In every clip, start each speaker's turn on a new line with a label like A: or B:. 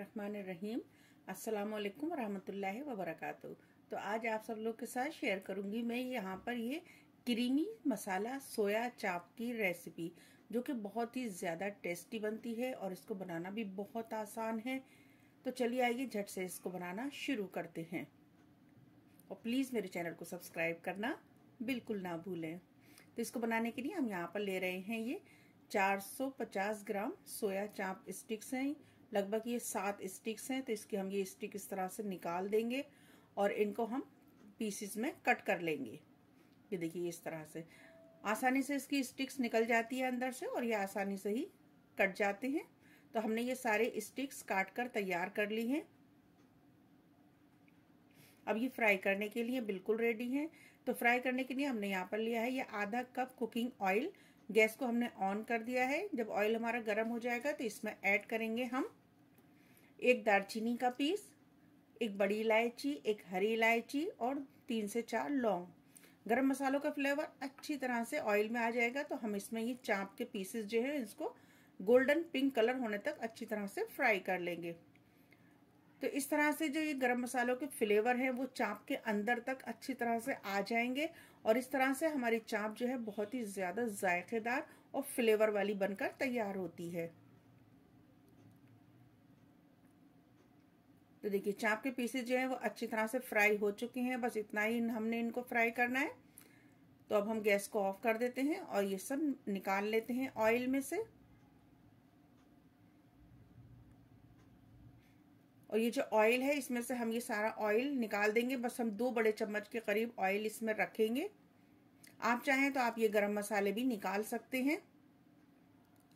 A: रहीम अस्सलाम वालेकुम रहमतुल्लाहि व तो आज आप सब लोग के साथ शेयर करूंगी मैं यहाँ पर ये क्रीमी मसाला सोया चाप की रेसिपी जो कि बहुत ही ज़्यादा टेस्टी बनती है और इसको बनाना भी बहुत आसान है तो चलिए आइए झट से इसको बनाना शुरू करते हैं और प्लीज़ मेरे चैनल को सब्सक्राइब करना बिल्कुल ना भूलें तो इसको बनाने के लिए हम यहाँ पर ले रहे हैं ये 450 ग्राम सोया चाप स्टिक्स हैं लगभग ये सात स्टिक्स हैं तो इसकी हम ये स्टिक इस तरह से निकाल देंगे और इनको हम पीसेस में कट कर लेंगे ये देखिए इस तरह से आसानी से इसकी स्टिक्स निकल जाती है अंदर से और ये आसानी से ही कट जाते हैं तो हमने ये सारे स्टिक्स काट कर तैयार कर ली हैं अब ये फ्राई करने के लिए बिल्कुल रेडी हैं तो फ्राई करने के लिए हमने यहाँ पर लिया है ये आधा कप कुकिंग ऑयल गैस को हमने ऑन कर दिया है जब ऑयल हमारा गर्म हो जाएगा तो इसमें ऐड करेंगे हम एक दालचीनी का पीस एक बड़ी इलायची एक हरी इलायची और तीन से चार लौंग गरम मसालों का फ्लेवर अच्छी तरह से ऑयल में आ जाएगा तो हम इसमें ये चाँप के पीसेस जो है इसको गोल्डन पिंक कलर होने तक अच्छी तरह से फ्राई कर लेंगे तो इस तरह से जो ये गरम मसालों के फ्लेवर हैं वो चाप के अंदर तक अच्छी तरह से आ जाएंगे और इस तरह से हमारी चाप जो है बहुत ही ज़्यादा जायकेदार और फ्लेवर वाली बनकर तैयार होती है तो देखिए चाप के पीसेज जो है वो अच्छी तरह से फ्राई हो चुके हैं बस इतना ही हमने इनको फ्राई करना है तो अब हम गैस को ऑफ कर देते हैं और ये सब निकाल लेते हैं ऑयल में से और ये जो ऑयल है इसमें से हम ये सारा ऑयल निकाल देंगे बस हम दो बड़े चम्मच के करीब ऑयल इसमें रखेंगे आप चाहें तो आप ये गरम मसाले भी निकाल सकते हैं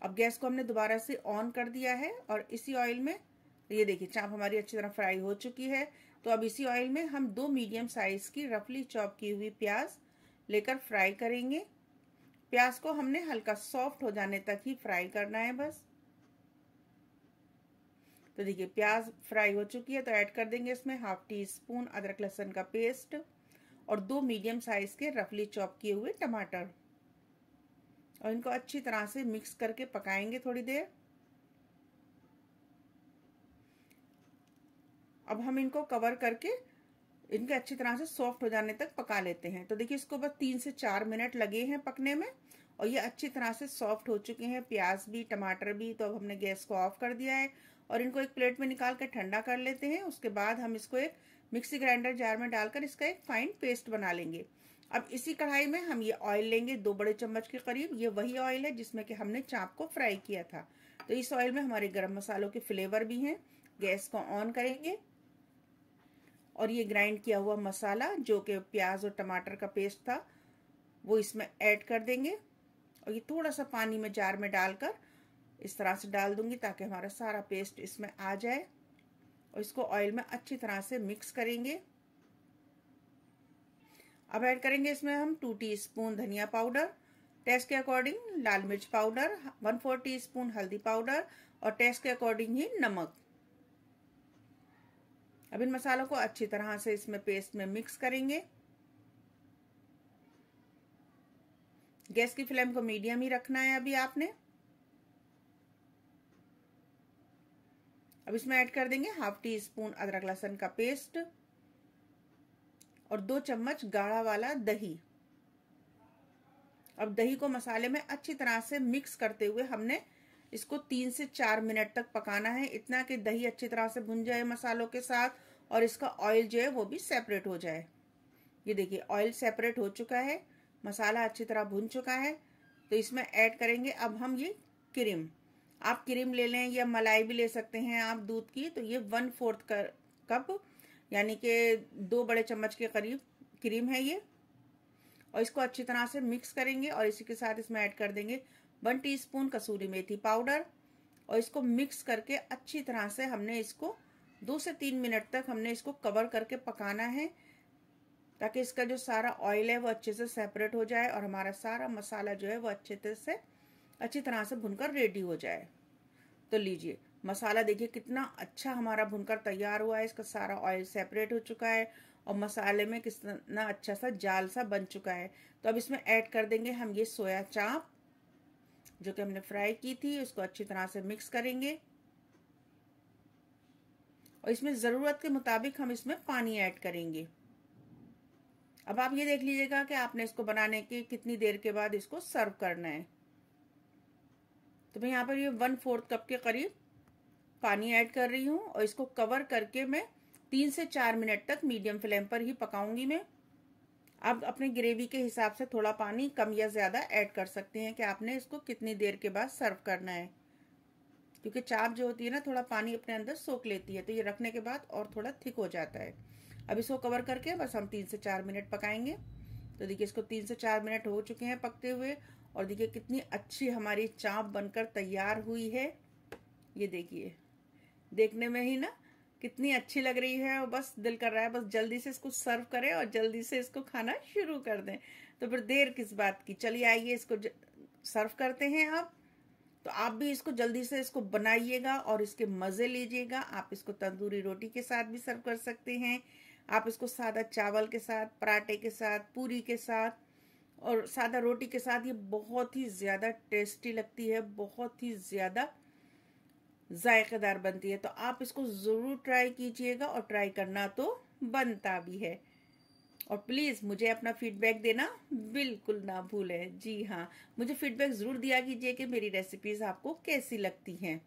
A: अब गैस को हमने दोबारा से ऑन कर दिया है और इसी ऑयल में ये देखिए चाप हमारी अच्छी तरह फ्राई हो चुकी है तो अब इसी ऑयल में हम दो मीडियम साइज़ की रफली चॉप की हुई प्याज लेकर फ्राई करेंगे प्याज को हमने हल्का सॉफ्ट हो जाने तक ही फ्राई करना है बस तो देखिए प्याज फ्राई हो चुकी है तो ऐड कर देंगे इसमें हाफ टी स्पून अदरक लहसन का पेस्ट और दो मीडियम साइज के रफली चॉप किए हुए टमाटर और इनको अच्छी तरह से मिक्स करके पकाएंगे थोड़ी देर अब हम इनको कवर करके इनके अच्छी तरह से सॉफ्ट हो जाने तक पका लेते हैं तो देखिए इसको बस तीन से चार मिनट लगे हैं पकने में और ये अच्छी तरह से सॉफ्ट हो चुके हैं प्याज भी टमाटर भी तो अब हमने गैस को ऑफ कर दिया है और इनको एक प्लेट में निकाल कर ठंडा कर लेते हैं उसके बाद हम इसको एक मिक्सी ग्राइंडर जार में डालकर इसका एक फाइन पेस्ट बना लेंगे अब इसी कढ़ाई में हम ये ऑयल लेंगे दो बड़े चम्मच के करीब ये वही ऑयल है जिसमें कि हमने चाप को फ्राई किया था तो इस ऑयल में हमारे गर्म मसालों के फ्लेवर भी हैं गैस को ऑन करेंगे और ये ग्राइंड किया हुआ मसाला जो कि प्याज और टमाटर का पेस्ट था वो इसमें ऐड कर देंगे और ये थोड़ा सा पानी में जार में डालकर इस तरह से डाल दूंगी ताकि हमारा सारा पेस्ट इसमें आ जाए और इसको ऑयल में अच्छी तरह से मिक्स करेंगे अब ऐड करेंगे इसमें हम टू टीस्पून धनिया पाउडर टेस्ट के अकॉर्डिंग लाल मिर्च powder one four teaspoon हल्दी पाउडर और टेस्ट के अकॉर्डिंग ही नमक अब इन मसालों को अच्छी तरह से इसमें पेस्ट में मिक्स करेंगे गैस की फ्लेम को मीडियम ही रखना है अभी आपने अब इसमें ऐड कर देंगे हाफ टी स्पून अदरक लहसुन का पेस्ट और दो चम्मच गाढ़ा वाला दही अब दही को मसाले में अच्छी तरह से मिक्स करते हुए हमने इसको तीन से चार मिनट तक पकाना है इतना कि दही अच्छी तरह से भुन जाए मसालों के साथ और इसका ऑयल जो है वो भी सेपरेट हो जाए ये देखिए ऑयल सेपरेट हो चुका है मसाला अच्छी तरह भुन चुका है तो इसमें ऐड करेंगे अब हम ये क्रीम आप क्रीम ले लें या मलाई भी ले सकते हैं आप दूध की तो ये वन फोर्थ कप यानी कि दो बड़े चम्मच के करीब क्रीम है ये और इसको अच्छी तरह से मिक्स करेंगे और इसी के साथ इसमें ऐड कर देंगे वन टीस्पून कसूरी मेथी पाउडर और इसको मिक्स करके अच्छी तरह से हमने इसको दो से तीन मिनट तक हमने इसको कवर करके पकाना है ताकि इसका जो सारा ऑयल है वो अच्छे से सेपरेट हो जाए और हमारा सारा मसाला जो है वो अच्छे से अच्छी तरह से भुनकर रेडी हो जाए तो लीजिए मसाला देखिए कितना अच्छा हमारा भुनकर तैयार हुआ है इसका सारा ऑयल सेपरेट हो चुका है और मसाले में कितना अच्छा सा जाल सा बन चुका है तो अब इसमें ऐड कर देंगे हम ये सोया चाप जो कि हमने फ्राई की थी उसको अच्छी तरह से मिक्स करेंगे और इसमें ज़रूरत के मुताबिक हम इसमें पानी ऐड करेंगे अब आप ये देख लीजिएगा कि आपने इसको बनाने के कितनी देर के बाद इसको सर्व करना है तो मैं यहाँ पर ये वन फोर्थ कप के करीब पानी ऐड कर रही हूँ और इसको कवर करके मैं तीन से चार मिनट तक मीडियम फ्लेम पर ही पकाऊंगी मैं आप अपने ग्रेवी के हिसाब से थोड़ा पानी कम या ज़्यादा ऐड कर सकते हैं कि आपने इसको कितनी देर के बाद सर्व करना है क्योंकि चाप जो होती है ना थोड़ा पानी अपने अंदर सोख लेती है तो ये रखने के बाद और थोड़ा थिक हो जाता है अब इसको कवर करके बस हम तीन से चार मिनट पकाएंगे तो देखिए इसको तीन से चार मिनट हो चुके हैं पकते हुए और देखिए कितनी अच्छी हमारी चाप बनकर तैयार हुई है ये देखिए देखने में ही ना कितनी अच्छी लग रही है और बस दिल कर रहा है बस जल्दी से इसको सर्व करें और जल्दी से इसको खाना शुरू कर दें तो फिर देर किस बात की चलिए आइए इसको सर्व करते हैं अब तो आप भी इसको जल्दी से इसको बनाइएगा और इसके मज़े लीजिएगा आप इसको तंदूरी रोटी के साथ भी सर्व कर सकते हैं आप इसको सादा चावल के साथ पराठे के साथ पूरी के साथ और सादा रोटी के साथ ये बहुत ही ज़्यादा टेस्टी लगती है बहुत ही ज़्यादा जायकेदार बनती है तो आप इसको ज़रूर ट्राई कीजिएगा और ट्राई करना तो बनता भी है और प्लीज़ मुझे अपना फीडबैक देना बिल्कुल ना भूलें जी हाँ मुझे फीडबैक ज़रूर दिया कीजिए कि मेरी रेसिपीज़ आपको कैसी लगती हैं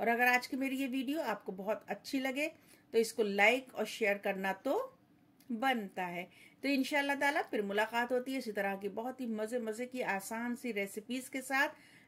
A: और अगर आज की मेरी ये वीडियो आपको बहुत अच्छी लगे तो इसको लाइक और शेयर करना तो बनता है तो इन ताला फिर मुलाकात होती है इसी तरह की बहुत ही मज़े मज़े की आसान सी रेसिपीज़ के साथ